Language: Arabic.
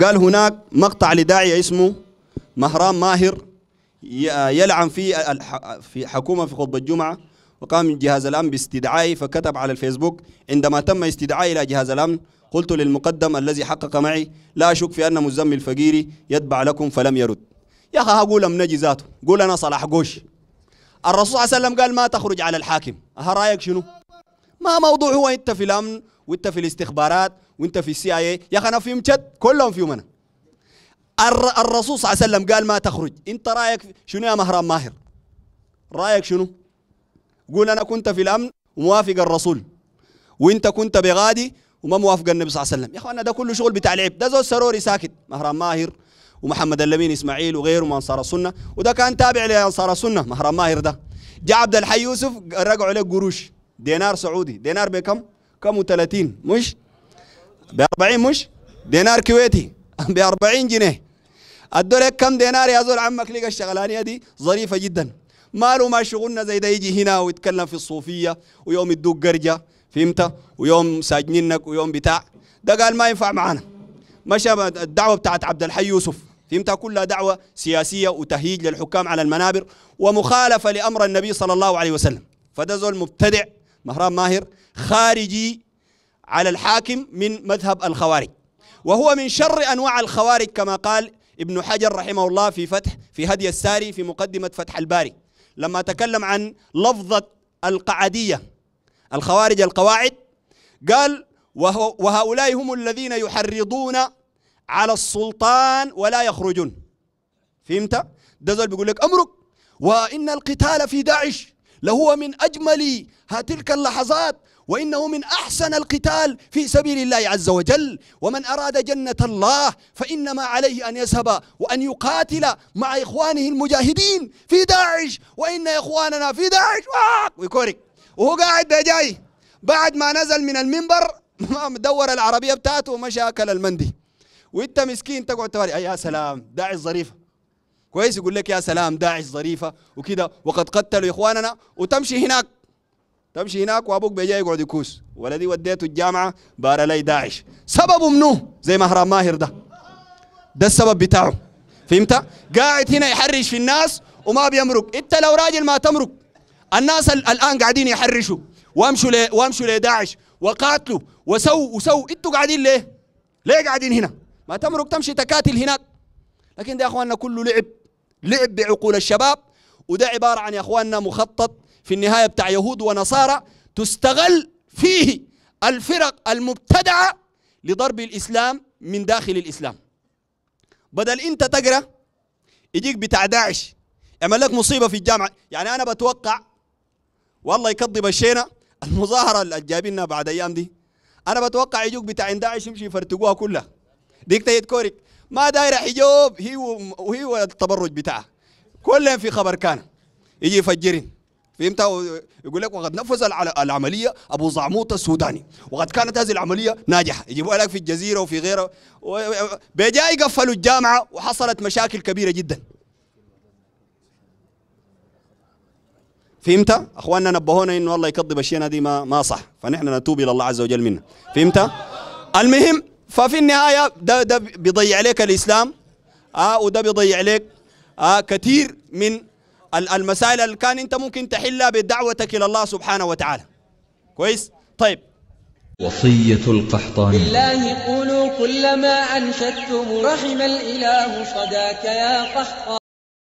قال هناك مقطع لداعية اسمه مهران ماهر يلعن في في حكومة في خطبة الجمعة وقام جهاز الأمن باستدعائي فكتب على الفيسبوك عندما تم استدعائي إلى جهاز الأمن قلت للمقدم الذي حقق معي لا أشك في أن مزمي الفقير يتبع لكم فلم يرد يا أخي هقول من نجي ذاته قول أنا صلاح قوش الرسول صلى الله عليه وسلم قال ما تخرج على الحاكم ها رأيك شنو ما موضوع هو أنت في الأمن وأنت في الاستخبارات وانت في السي اي اي يا اخي انا في مشد كلهم فيهم انا الرسول صلى الله عليه وسلم قال ما تخرج انت رايك شنو يا مهران ماهر رايك شنو قول انا كنت في الامن وموافق الرسول وانت كنت بغادي وما موافق النبي صلى الله عليه وسلم يا اخوانا ده كله شغل بتاع لعب ده زول سروري ساكت مهران ماهر ومحمد اللمين اسماعيل وغيره من انصار السنه وده كان تابع لانصار السنه مهران ماهر ده جاء عبد الحي يوسف رجعوا له قروش دينار سعودي دينار بكم كم و30 مش ب 40 مش دينار كويتي ب 40 جنيه الدولة كم دينار يا زول عمك لقى الشغلانية دي ظريفة جدا ماله ما شغلنا زي ده يجي هنا ويتكلم في الصوفية ويوم يدوك قرجة فهمت ويوم ساجنينك ويوم بتاع ده قال ما ينفع معانا مشى الدعوة بتاعت عبد الحي يوسف فهمتها كلها دعوة سياسية وتهييج للحكام على المنابر ومخالفة لأمر النبي صلى الله عليه وسلم فده زول مبتدع مهران ماهر خارجي على الحاكم من مذهب الخوارج وهو من شر أنواع الخوارج كما قال ابن حجر رحمه الله في فتح في هدي الساري في مقدمة فتح الباري لما تكلم عن لفظة القعدية الخوارج القواعد قال وهو وهؤلاء هم الذين يحرضون على السلطان ولا يخرجون فهمت؟ ده بيقول لك أمرك وإن القتال في داعش لهو من أجمل تلك اللحظات وإنه من أحسن القتال في سبيل الله عز وجل ومن أراد جنة الله فإنما عليه أن يذهب وأن يقاتل مع إخوانه المجاهدين في داعش وإن إخواننا في داعش ويكورك وهو قاعد ده جاي بعد ما نزل من المنبر دور العربية بتاعته ومشى أكل المندي وانت مسكين تقعد توري يا سلام داعش ظريفه كويس يقول لك يا سلام داعش ظريفه وكذا وقد قتلوا اخواننا وتمشي هناك تمشي هناك وابوك بيجي يقعد يكوس ولدي وديته الجامعه بار لي داعش سببه منو زي مهرام ماهر ده ده السبب بتاعه فهمت قاعد هنا يحرش في الناس وما بيمرق انت لو راجل ما تمرق الناس الان قاعدين يحرشوا وامشوا لي وامشوا لداعش وقاتلوا وسووا وسووا انتوا قاعدين ليه؟ ليه قاعدين هنا؟ ما تمرق تمشي تكاتل هناك لكن ده يا اخواننا كله لعب لعب بعقول الشباب وده عباره عن يا اخواننا مخطط في النهاية بتاع يهود ونصارى تستغل فيه الفرق المبتدعة لضرب الإسلام من داخل الإسلام بدل أنت تقرأ يجيك بتاع داعش يعمل لك مصيبة في الجامعة يعني أنا بتوقع والله يكذب الشينا المظاهرة اللي جايبينها بعد أيام دي أنا بتوقع يجوك بتاع داعش يمشي يفرتقوها كلها ديكتاتور كوريك ما داير حجوب هي وهي التبرج بتاعها كلهم في خبر كان يجي يفجرين فهمت يقول لك وقد نفذ العمليه ابو زعموطه السوداني وقد كانت هذه العمليه ناجحه يجيبوها لك في الجزيره وفي غيرها بجاي قفلوا الجامعه وحصلت مشاكل كبيره جدا فهمت اخواننا نبهونا انه الله يكذب الشينه دي ما ما صح فنحن نتوب الى الله عز وجل منه فهمت المهم ففي النهايه ده ده بيضيع عليك الاسلام آه وده بيضيع عليك آه كثير من المسائل اللي كان انت ممكن تحلها بدعوتك الى الله سبحانه وتعالى كويس طيب وصية القحطاني بالله قولوا كلما أنشدتم رحم الإله صداك يا قحطان